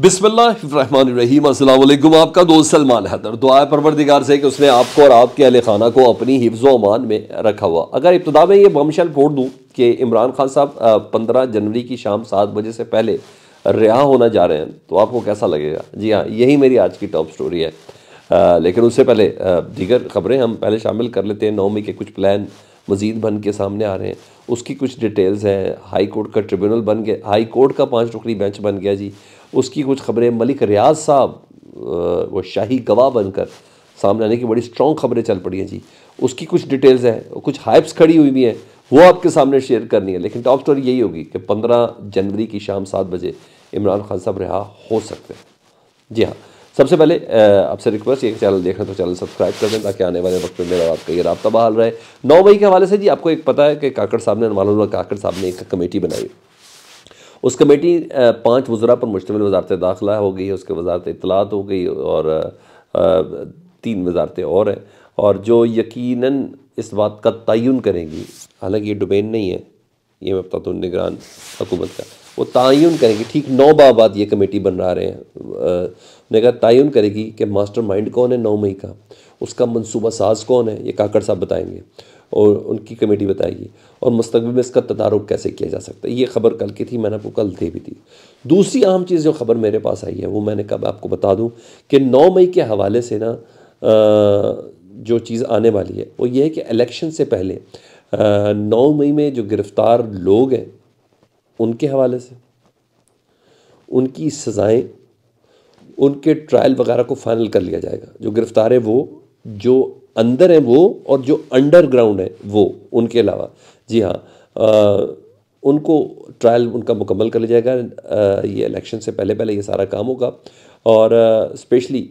बिस्मिल्लाम अल्लाम आपका दोस्त सलमान हैदर दुआ है परवरदिगार से कि उसने आपको और आपके अहल खाना को अपनी हिफ्ज़ अमान में रखा हुआ अगर इब्तदा में ये बमशल फोड़ दूँ कि इमरान खान साहब पंद्रह जनवरी की शाम सात बजे से पहले रिहा होना जा रहे हैं तो आपको कैसा लगेगा जी हाँ यही मेरी आज की टॉप स्टोरी है आ, लेकिन उससे पहले दीगर ख़बरें हम पहले शामिल कर लेते हैं नौमी के कुछ प्लान मजीद बन के सामने आ रहे हैं उसकी कुछ डिटेल्स हैं हाई कोर्ट का ट्रिब्यूनल बन गया हाई कोर्ट का पाँच टुकड़ी बेंच बन गया जी उसकी कुछ खबरें मलिक रियाज साहब वो शाही गवाह बनकर सामने आने की बड़ी स्ट्रॉन्ग खबरें चल पड़ी हैं जी उसकी कुछ डिटेल्स हैं कुछ हाइप्स खड़ी हुई भी हैं वो आपके सामने शेयर करनी है लेकिन टॉप स्टोरी यही होगी कि पंद्रह जनवरी की शाम सात बजे इमरान खान साहब रिहा हो सकते हैं जी हाँ सबसे पहले आपसे रिक्वेस्ट है कि चैनल देखना तो चैनल सब्सक्राइब कर दें ताकि आने वाले वक्त में मेरा आपका ये रबता बहाल रहे नौ मई के हवाले से जी आपको एक पता है कि काकड़ साहब ने मालूम काकड़ साहब ने एक कमेटी बनाई उस कमेटी पाँच वज़रा पर मुश्तमिल वजारत दाखिला हो गई है उसके वजारत इतलात हो गई और तीन वजारतें और हैं और जो यकीन इस बात का तयन करेंगी हालांकि ये डोमेन नहीं है ये मैं बताता हूँ निगरान हुकूमत का वो तयन करेंगी ठीक नौ माह बाद ये कमेटी रहा रहे हैं उन्होंने कहा तयन करेगी कि मास्टर माइंड कौन है नौ मई का उसका मनसूबा साज कौन है ये काकड़ साहब बताएंगे और उनकी कमेटी बताएगी और मुस्तबिल में इसका तदारक कैसे किया जा सकता है ये खबर कल की थी मैंने आपको कल दे भी दी दूसरी अहम चीज़ जो खबर मेरे पास आई है वो मैंने कब आपको बता दूँ कि नौ मई के हवाले से ना जो चीज़ आने वाली है वो ये है कि इलेक्शन से पहले नौ मई में जो गिरफ़्तार लोग हैं उनके हवाले से उनकी सज़ाएँ उनके ट्रायल वगैरह को फाइनल कर लिया जाएगा जो गिरफ़्तार है वो जो अंदर है वो और जो अंडरग्राउंड है वो उनके अलावा जी हाँ उनको ट्रायल उनका मुकम्मल कर लिया जाएगा ये इलेक्शन से पहले पहले ये सारा काम होगा और स्पेशली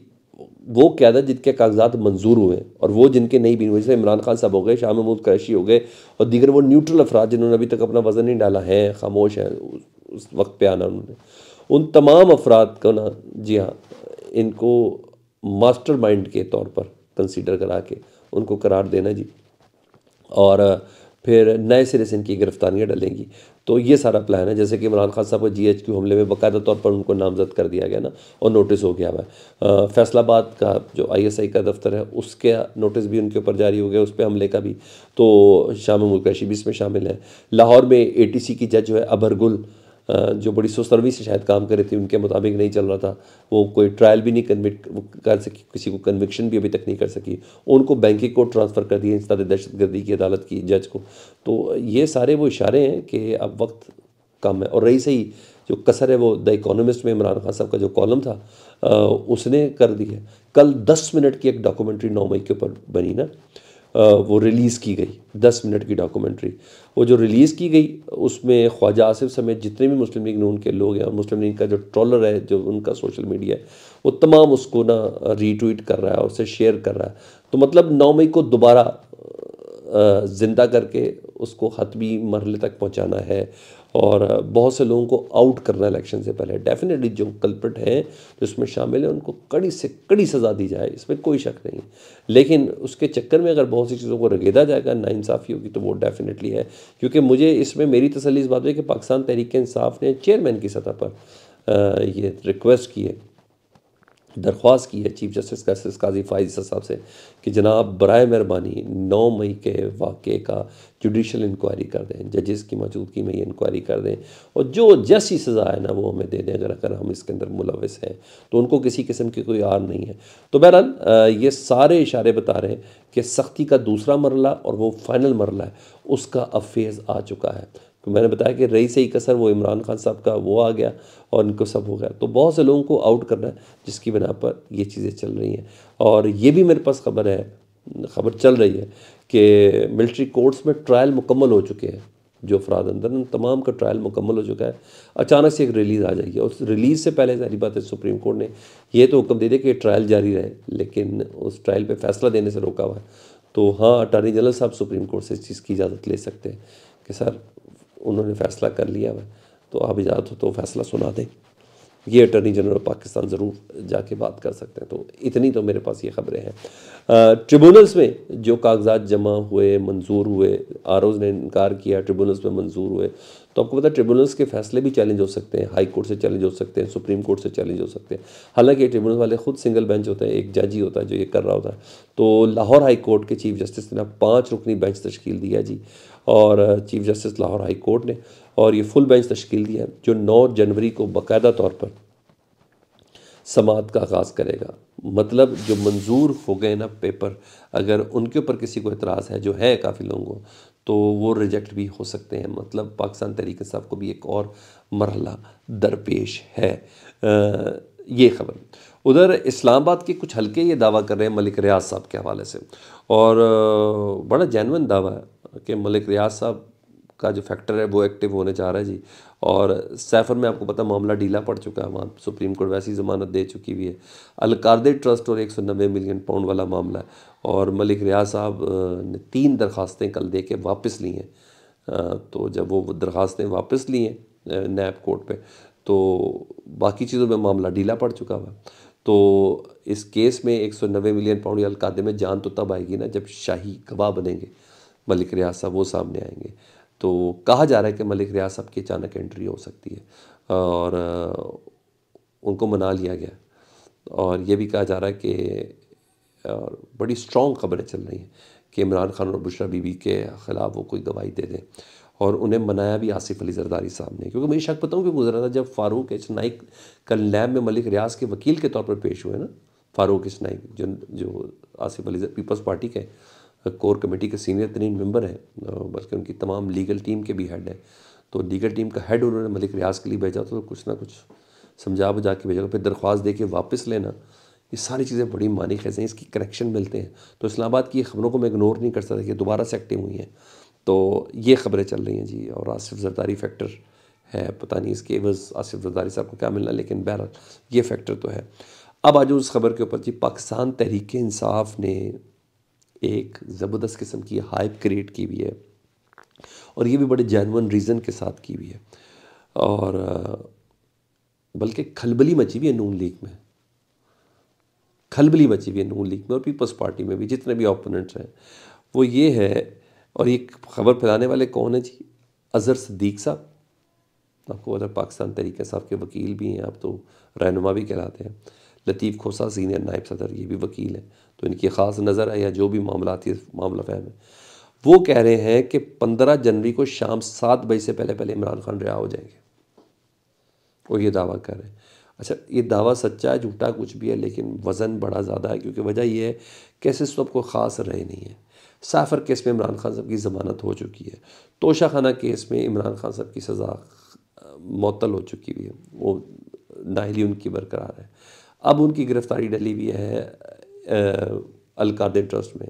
वो क्यादत जिनके कागजात मंजूर हुए और वो जिनके नहीं भी हुए जैसे इमरान खान साहब हो गए शाह महमूद कैशी हो गए और दीगर वो न्यूट्रल अफराज जिन्होंने अभी तक अपना वज़न नहीं डाला है खामोश है उस, उस वक्त पे आना उन्होंने उन तमाम अफराद को ना जी हाँ इनको मास्टर माइंड के तौर पर कंसीडर करा के उनको करार देना जी और फिर नए सिरे से इनकी गिरफ्तारियाँ डलेंगी तो ये सारा प्लान है जैसे कि इमरान खान साहब को जी एच क्यू हमले में बाकायदा तौर पर उनको नामजद कर दिया गया ना और नोटिस हो गया है फैसलाबाद का जो आई एस आई का दफ्तर है उसके नोटिस भी उनके ऊपर जारी हो गया उस पर हमले का भी तो शाम मुकैशी भी इसमें शामिल है लाहौर में ए टी सी की जज जो है अभरगुल जो बड़ी सो सर्विस से शायद काम कर रही थी उनके मुताबिक नहीं चल रहा था वो कोई ट्रायल भी नहीं कन्विट कर सकी किसी को कन्विक्शन भी अभी तक नहीं कर सकी उनको बैंकिंग को ट्रांसफ़र कर दिया दहशत दहशतगर्दी की अदालत की जज को तो ये सारे वो इशारे हैं कि अब वक्त कम है और रही सही जो कसर है वो द इकोनॉमिस्ट में इमरान खान साहब का जो कॉलम था आ, उसने कर दी है कल दस मिनट की एक डॉक्यूमेंट्री नौ मई के ऊपर बनी ना वो रिलीज़ की गई दस मिनट की डॉक्यूमेंट्री वो जो रिलीज़ की गई उसमें ख्वाजा आसिफ समेत जितने भी मुस्लिम लीग नून के लोग हैं और मुस्लिम लीग का जो ट्रॉलर है जो उनका सोशल मीडिया है वो तमाम उसको ना रीट्वीट कर रहा है और उसे शेयर कर रहा है तो मतलब नौ मई को दोबारा ज़िंदा करके उसको हतमी मरल तक पहुँचाना है और बहुत से लोगों को आउट करना इलेक्शन से पहले डेफिनेटली जो कल्पट हैं जो इसमें शामिल हैं उनको कड़ी से कड़ी सज़ा दी जाए इसमें कोई शक नहीं लेकिन उसके चक्कर में अगर बहुत सी चीज़ों को रगेदा जाएगा नाइंसाफ़ी होगी तो वो डेफिनेटली है क्योंकि मुझे इसमें मेरी तसली इस बात है कि पाकिस्तान तहरीक इंसाफ ने चेयरमैन की सतह पर ये रिक्वेस्ट की है दरख्वास्त की है chief justice justice Qazi Faez साहब से कि जनाब बरए मेहरबानी नौ मई के वाक़े का जुडिशल इंक्वायरी कर दें जजेस की मौजूदगी में ये इंक्वायरी कर दें और जो जैसी सज़ा है ना वो हमें दे दें अगर अगर हम इसके अंदर मुलविस हैं तो उनको किसी किस्म की कोई आर नहीं है तो बहरहाल ये सारे इशारे बता रहे हैं कि सख्ती का दूसरा मरला और वो फाइनल मरला है उसका अफेज़ आ चुका है तो मैंने बताया कि रईस ही कसर वो इमरान खान साहब का वो आ गया और इनको सब हो गया तो बहुत से लोगों को आउट करना है जिसकी बिना पर ये चीज़ें चल रही हैं और ये भी मेरे पास खबर है खबर चल रही है कि मिलिट्री कोर्ट्स में ट्रायल मुकम्मल हो चुके हैं जो अफराद अंदर उन तमाम का ट्रायल मुकम्मल हो चुका है अचानक से एक रिलीज़ आ जाएगी और उस रिलीज़ से पहले सारी बात है सुप्रीम कोर्ट ने यह तो हुक्म दे दिया कि ट्रायल जारी रहे लेकिन उस ट्रायल पर फैसला देने से रोका हुआ है तो हाँ अटारनी जनरल साहब सुप्रीम कोर्ट से इस चीज़ की इजाज़त ले सकते हैं कि सर उन्होंने फैसला कर लिया है तो आप इजाज़त हो तो फैसला सुना दें ये अटर्नी जनरल पाकिस्तान ज़रूर जाके बात कर सकते हैं तो इतनी तो मेरे पास ये खबरें हैं ट्रिब्यूनल्स में जो कागजात जमा हुए मंजूर हुए आर ने इनकार किया ट्रिब्यूनल्स में मंजूर हुए तो आपको पता है ट्रिब्यूनल्स के फैसले भी चैलेंज हो सकते हैं हाई कोर्ट से चैलेंज हो सकते हैं सुप्रीम कोर्ट से चैलेंज हो सकते हैं हालांकि ट्रिब्यूनल वाले खुद सिंगल बेंच होते हैं एक जज ही होता है जो ये कर रहा होता है तो लाहौर हाई कोर्ट के चीफ जस्टिस ने पाँच रुकनी बेंच तश्कील दी है जी और chief justice Lahore high court ने और ये फुल बेंच तश्कील दिया है जो नौ जनवरी को बाकायदा तौर पर समात का आगाज़ करेगा मतलब जो मंजूर हो गए ना पेपर अगर उनके ऊपर किसी को एतराज़ है जो है काफ़ी लोगों को तो वो रिजेक्ट भी हो सकते हैं मतलब पाकिस्तान तहरीक साहब को भी एक और मरला दरपेश है आ, ये खबर उधर इस्लामाबाद के कुछ हल्के ये दावा कर रहे हैं मलिक रियाज साहब के हवाले से और बड़ा जैनवन दावा है कि मलिक रियाज साहब का जो फैक्टर है वो एक्टिव होने जा रहा है जी और सैफर में आपको पता मामला ढीला पड़ चुका है वहाँ सुप्रीम कोर्ट वैसी जमानत दे चुकी हुई है अलकारदे ट्रस्ट और एक सौ नब्बे मिलियन पाउंड वाला मामला है और मलिक रियाज साहब ने तीन दरखास्तें कल दे के वापस ली हैं तो जब वो दरखास्तें वापस ली हैं नैब कोर्ट पर तो बाकी चीज़ों में मामला ढीला पड़ चुका हुआ तो इस केस में एक सौ नब्बे मिलियन पाउंड अलकादे में जान तो तब आएगी ना जब शाही गवाह बनेंगे मलिक रियाज साहब वो सामने आएंगे तो कहा जा रहा है कि मलिक रियाज साहब की अचानक एंट्री हो सकती है और उनको मना लिया गया और ये भी कहा जा रहा है कि और बड़ी स्ट्रॉन्ग खबरें चल रही हैं कि इमरान खान और बुशरा बीबी के ख़िलाफ़ वो कोई गवाही दे दें और उन्हें मनाया भी आसिफ अली जरदारी साहब ने क्योंकि मैं शक पता हूँ कि गुजरा था जब फ़ारूक एच नाइक कल लैब में मलिक रियाज के वकील के तौर पर पेश हुए ना फ़ारूक एच नाइक जो जो आसिफ अली पीपल्स पार्टी के कोर कमेटी के सीनियर तरीन मेंबर हैं बल्कि उनकी तमाम लीगल टीम के भी हेड हैं तो लीगल टीम का हेड उन्होंने मलिक रियाज के लिए भेजा तो कुछ ना कुछ समझा बुझा के भेजा फिर दरख्वास्त दे के वापस लेना ये सारी चीज़ें बड़ी मानी खैसे हैं इसकी कनेक्शन मिलते हैं तो इस्लामाबाद की खबरों को मैं इग्नोर नहीं कर सकता कि दोबारा से एक्टिव हुई हैं तो ये खबरें चल रही हैं जी और आसिफ जरदारी फैक्टर है पता नहीं इसके बस आसिफ जरदारी साहब को क्या मिलना लेकिन बहरहाल ये फैक्टर तो है अब आज उस खबर के ऊपर जी पाकिस्तान तहरीक इंसाफ ने एक ज़बरदस्त किस्म की हाइप क्रिएट की हुई है और ये भी बड़े जैनवन रीज़न के साथ की हुई है और बल्कि खलबली मची हुई है नून लीग में खलबली मची हुई है नून लीग में और पीपल्स पार्टी में भी जितने भी ओपोनेंट्स हैं वो ये है और ये खबर फैलाने वाले कौन है जी अज़हर सदीक साहब आपको अगर पाकिस्तान तरीके साहब के वकील भी हैं आप तो रहनुमा भी कहलाते हैं लतीफ़ खोसा सीनियर नायब सदर ये भी वकील हैं तो इनकी ख़ास नज़र है या जो भी मामला मामला फहम है वो कह रहे हैं कि पंद्रह जनवरी को शाम सात बजे से पहले पहले इमरान खान रिहा हो जाएंगे वो ये दावा कर रहे हैं अच्छा ये दावा सच्चा है झूठा कुछ भी है लेकिन वज़न बड़ा ज़्यादा है क्योंकि वजह यह है कैसे सब को ख़ास रहे नहीं है साफर केस में इमरान खान साहब की ज़मानत हो चुकी है तोशा खाना केस में इमरान खान साहब की सज़ा मअतल हो चुकी हुई है वो नाहली उनकी बरकरार है अब उनकी गिरफ्तारी डली हुई है अलकादे ट्रस्ट में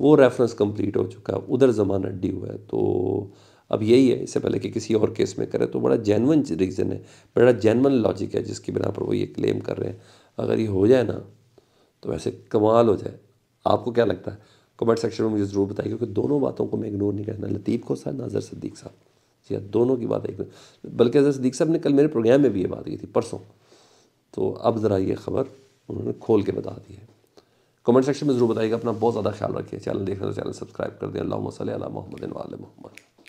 वो रेफरेंस कंप्लीट हो चुका है उधर ज़मानत हुआ है तो अब यही है इससे पहले कि किसी और केस में करें तो बड़ा जैनवन रीज़न है बड़ा जैनवन लॉजिक है जिसकी बिना पर वो ये क्लेम कर रहे हैं अगर ये हो जाए ना तो वैसे कमाल हो जाए आपको क्या लगता है कमेंट सेक्शन में मुझे ज़रूर बताइए क्योंकि दोनों बातों को मैं इग्नोर नहीं करना लतीफ़ को साहब नाजर सदीक साहब जी हाँ, दोनों की बात एक बल्कि सदीक साहब ने कल मेरे प्रोग्राम में भी ये बात की थी परसों तो अब ज़रा ये खबर उन्होंने खोल के बता दी है कमेंट सेक्शन में ज़रूर बताइएगा अपना बहुत ज़्यादा ख्याल रखिए चैनल देखना तो चैनल सब्सक्राइब कर दें अल्लाह मसल मोहम्मद मोहम्मद